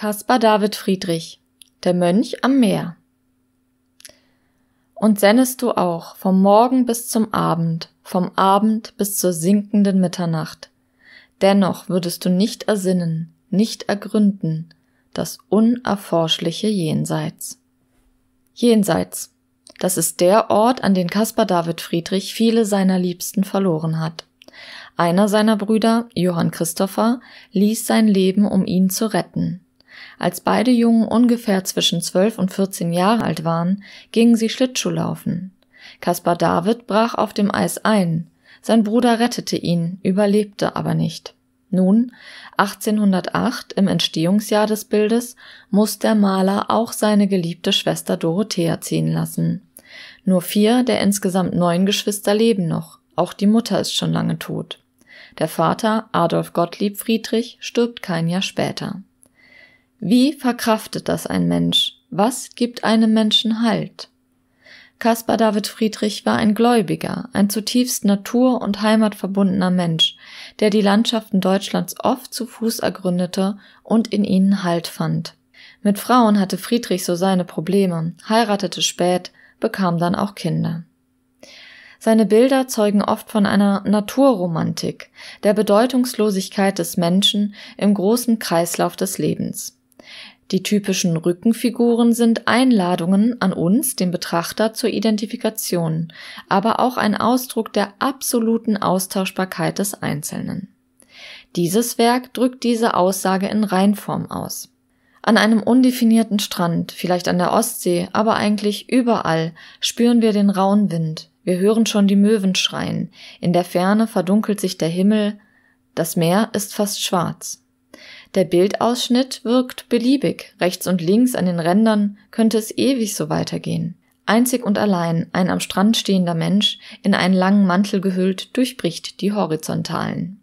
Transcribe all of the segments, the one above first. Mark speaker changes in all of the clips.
Speaker 1: Caspar David Friedrich Der Mönch am Meer Und sennest du auch vom Morgen bis zum Abend, vom Abend bis zur sinkenden Mitternacht, dennoch würdest du nicht ersinnen, nicht ergründen, das unerforschliche Jenseits. Jenseits. Das ist der Ort, an den Caspar David Friedrich viele seiner Liebsten verloren hat. Einer seiner Brüder, Johann Christopher, ließ sein Leben, um ihn zu retten. Als beide Jungen ungefähr zwischen 12 und 14 Jahre alt waren, gingen sie Schlittschuh laufen. Caspar David brach auf dem Eis ein. Sein Bruder rettete ihn, überlebte aber nicht. Nun, 1808, im Entstehungsjahr des Bildes, muss der Maler auch seine geliebte Schwester Dorothea ziehen lassen. Nur vier der insgesamt neun Geschwister leben noch. Auch die Mutter ist schon lange tot. Der Vater, Adolf Gottlieb Friedrich, stirbt kein Jahr später wie verkraftet das ein Mensch? Was gibt einem Menschen Halt? Caspar David Friedrich war ein Gläubiger, ein zutiefst natur- und heimatverbundener Mensch, der die Landschaften Deutschlands oft zu Fuß ergründete und in ihnen Halt fand. Mit Frauen hatte Friedrich so seine Probleme, heiratete spät, bekam dann auch Kinder. Seine Bilder zeugen oft von einer Naturromantik, der Bedeutungslosigkeit des Menschen im großen Kreislauf des Lebens. Die typischen Rückenfiguren sind Einladungen an uns, den Betrachter, zur Identifikation, aber auch ein Ausdruck der absoluten Austauschbarkeit des Einzelnen. Dieses Werk drückt diese Aussage in Reinform aus. An einem undefinierten Strand, vielleicht an der Ostsee, aber eigentlich überall spüren wir den rauen Wind, wir hören schon die Möwen schreien, in der Ferne verdunkelt sich der Himmel, das Meer ist fast schwarz. Der Bildausschnitt wirkt beliebig, rechts und links an den Rändern könnte es ewig so weitergehen. Einzig und allein ein am Strand stehender Mensch, in einen langen Mantel gehüllt, durchbricht die Horizontalen.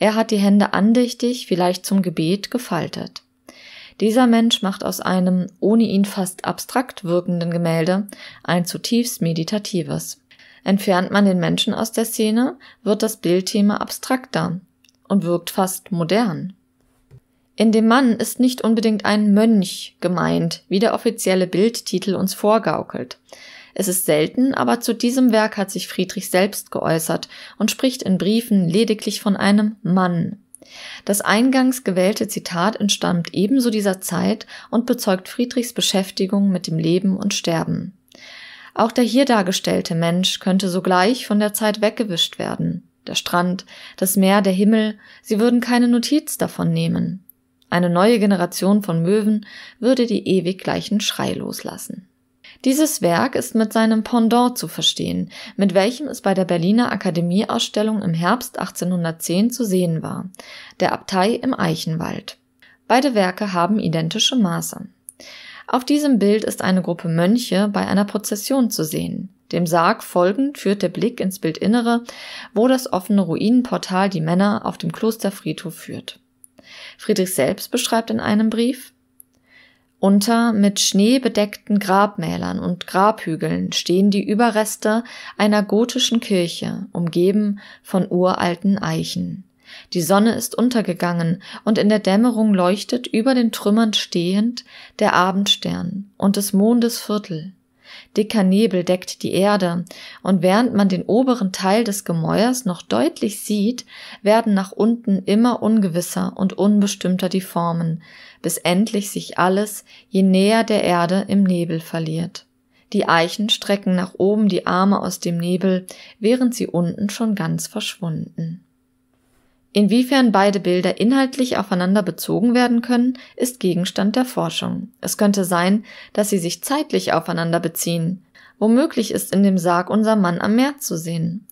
Speaker 1: Er hat die Hände andächtig, vielleicht zum Gebet, gefaltet. Dieser Mensch macht aus einem ohne ihn fast abstrakt wirkenden Gemälde ein zutiefst meditatives. Entfernt man den Menschen aus der Szene, wird das Bildthema abstrakter und wirkt fast modern. In dem Mann ist nicht unbedingt ein Mönch gemeint, wie der offizielle Bildtitel uns vorgaukelt. Es ist selten, aber zu diesem Werk hat sich Friedrich selbst geäußert und spricht in Briefen lediglich von einem Mann. Das eingangs gewählte Zitat entstammt ebenso dieser Zeit und bezeugt Friedrichs Beschäftigung mit dem Leben und Sterben. Auch der hier dargestellte Mensch könnte sogleich von der Zeit weggewischt werden. Der Strand, das Meer, der Himmel, sie würden keine Notiz davon nehmen. Eine neue Generation von Möwen würde die ewig gleichen Schrei loslassen. Dieses Werk ist mit seinem Pendant zu verstehen, mit welchem es bei der Berliner Akademieausstellung im Herbst 1810 zu sehen war, der Abtei im Eichenwald. Beide Werke haben identische Maße. Auf diesem Bild ist eine Gruppe Mönche bei einer Prozession zu sehen. Dem Sarg folgend führt der Blick ins Bildinnere, wo das offene Ruinenportal die Männer auf dem Klosterfriedhof führt. Friedrich selbst beschreibt in einem Brief, unter mit Schnee bedeckten Grabmälern und Grabhügeln stehen die Überreste einer gotischen Kirche, umgeben von uralten Eichen. Die Sonne ist untergegangen, und in der Dämmerung leuchtet über den Trümmern stehend der Abendstern und des Mondes Viertel. Dicker Nebel deckt die Erde, und während man den oberen Teil des Gemäuers noch deutlich sieht, werden nach unten immer ungewisser und unbestimmter die Formen, bis endlich sich alles, je näher der Erde, im Nebel verliert. Die Eichen strecken nach oben die Arme aus dem Nebel, während sie unten schon ganz verschwunden. Inwiefern beide Bilder inhaltlich aufeinander bezogen werden können, ist Gegenstand der Forschung. Es könnte sein, dass sie sich zeitlich aufeinander beziehen. Womöglich ist in dem Sarg unser Mann am Meer zu sehen.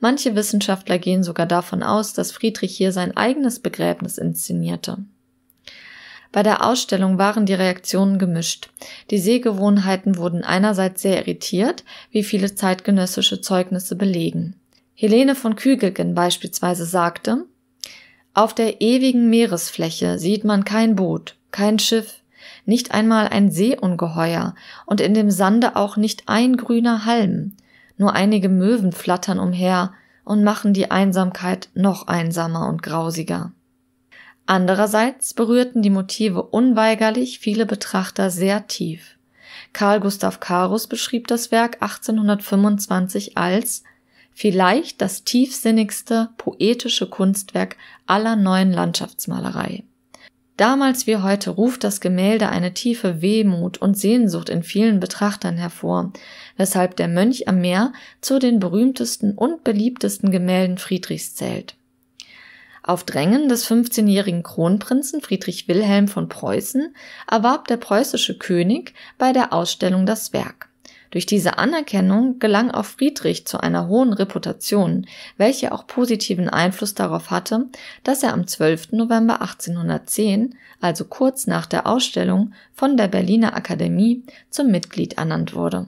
Speaker 1: Manche Wissenschaftler gehen sogar davon aus, dass Friedrich hier sein eigenes Begräbnis inszenierte. Bei der Ausstellung waren die Reaktionen gemischt. Die Sehgewohnheiten wurden einerseits sehr irritiert, wie viele zeitgenössische Zeugnisse belegen. Helene von Kügelgen beispielsweise sagte, auf der ewigen Meeresfläche sieht man kein Boot, kein Schiff, nicht einmal ein Seeungeheuer und in dem Sande auch nicht ein grüner Halm. Nur einige Möwen flattern umher und machen die Einsamkeit noch einsamer und grausiger. Andererseits berührten die Motive unweigerlich viele Betrachter sehr tief. Karl Gustav Karus beschrieb das Werk 1825 als vielleicht das tiefsinnigste poetische Kunstwerk aller neuen Landschaftsmalerei. Damals wie heute ruft das Gemälde eine tiefe Wehmut und Sehnsucht in vielen Betrachtern hervor, weshalb der Mönch am Meer zu den berühmtesten und beliebtesten Gemälden Friedrichs zählt. Auf Drängen des 15-jährigen Kronprinzen Friedrich Wilhelm von Preußen erwarb der preußische König bei der Ausstellung das Werk. Durch diese Anerkennung gelang auch Friedrich zu einer hohen Reputation, welche auch positiven Einfluss darauf hatte, dass er am 12. November 1810, also kurz nach der Ausstellung, von der Berliner Akademie zum Mitglied ernannt wurde